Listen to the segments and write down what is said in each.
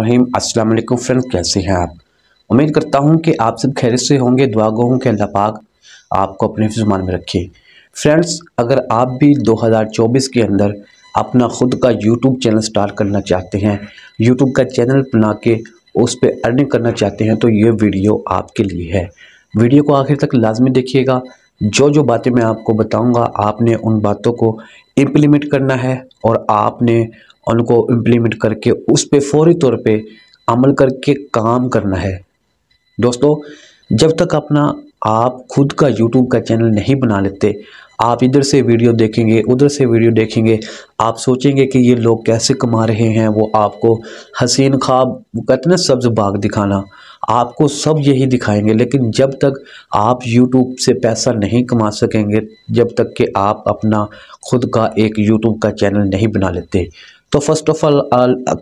रहीम अस्सलाम वालेकुम फ्रेंड कैसे हैं आप उम्मीद करता हूं कि आप सब खैर से होंगे दुआ गो हूँ कि अल्लाह पाक आपको अपने जुमान में रखे फ्रेंड्स अगर आप भी 2024 के अंदर अपना खुद का यूट्यूब चैनल स्टार्ट करना चाहते हैं यूट्यूब का चैनल बना के उस पर अर्निंग करना चाहते हैं तो ये वीडियो आपके लिए है वीडियो को आखिर तक लाजमी देखिएगा जो जो बातें मैं आपको बताऊंगा आपने उन बातों को इम्प्लीमेंट करना है और आपने उनको इम्प्लीमेंट करके उस पर फौरी तौर पे अमल करके काम करना है दोस्तों जब तक अपना आप खुद का यूट्यूब का चैनल नहीं बना लेते आप इधर से वीडियो देखेंगे उधर से वीडियो देखेंगे आप सोचेंगे कि ये लोग कैसे कमा रहे हैं वो आपको हसीन ख्वाब कहते ना सब्ज़ बाग दिखाना आपको सब यही दिखाएंगे लेकिन जब तक आप यूट्यूब से पैसा नहीं कमा सकेंगे जब तक कि आप अपना खुद का एक यूट्यूब का चैनल नहीं बना लेते तो फर्स्ट ऑफ ऑल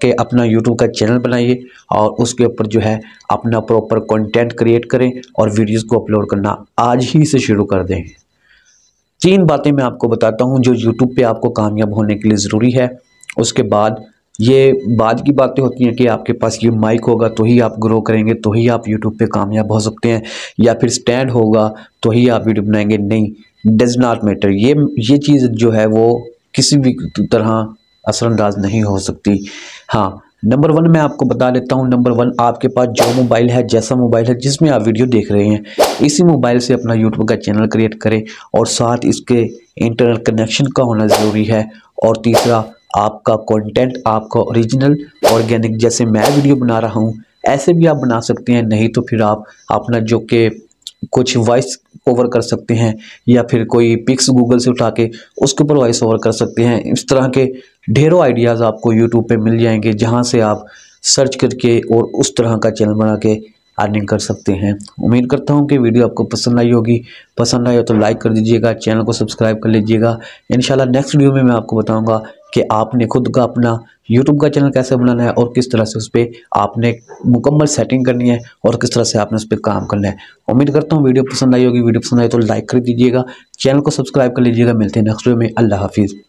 के अपना यूट्यूब का चैनल बनाइए और उसके ऊपर जो है अपना प्रॉपर कंटेंट क्रिएट करें और वीडियोस को अपलोड करना आज ही से शुरू कर दें तीन बातें मैं आपको बताता हूँ जो यूट्यूब पर आपको कामयाब होने के लिए ज़रूरी है उसके बाद ये बाद की बातें होती हैं कि आपके पास ये माइक होगा तो ही आप ग्रो करेंगे तो ही आप यूट्यूब पे कामयाब हो सकते हैं या फिर स्टैंड होगा तो ही आप वीडियो बनाएंगे नहीं डज नॉट मैटर ये ये चीज़ जो है वो किसी भी तरह असरअंदाज नहीं हो सकती हाँ नंबर वन मैं आपको बता देता हूँ नंबर वन आपके पास जो मोबाइल है जैसा मोबाइल है जिसमें आप वीडियो देख रहे हैं इसी मोबाइल से अपना यूट्यूब का चैनल क्रिएट करें और साथ इसके इंटरनेट कनेक्शन का होना ज़रूरी है और तीसरा आपका कंटेंट आपका ओरिजिनल ऑर्गेनिक जैसे मैं वीडियो बना रहा हूँ ऐसे भी आप बना सकते हैं नहीं तो फिर आप अपना जो कि कुछ वॉइस ओवर कर सकते हैं या फिर कोई पिक्स गूगल से उठा के उसके ऊपर वॉइस ओवर कर सकते हैं इस तरह के ढेरों आइडियाज़ आपको यूट्यूब पे मिल जाएंगे जहाँ से आप सर्च करके और उस तरह का चैनल बना के अर्निंग कर सकते हैं उम्मीद करता हूँ कि वीडियो आपको पसंद आई होगी पसंद आई हो तो लाइक कर दीजिएगा चैनल को सब्सक्राइब कर लीजिएगा इन नेक्स्ट वीडियो में मैं आपको बताऊँगा कि आपने खुद का अपना यूट्यूब का चैनल कैसे बनाना है और किस तरह से उस पर आपने मुकम्मल सेटिंग करनी है और किस तरह से आपने उस पर काम करना है उम्मीद करता हूँ वीडियो पसंद आई होगी वीडियो पसंद आई तो लाइक कर दीजिएगा चैनल को सब्सक्राइब कर लीजिएगा मिलते हैं नेक्स्ट वीडियो में अल्लाह हाफिज़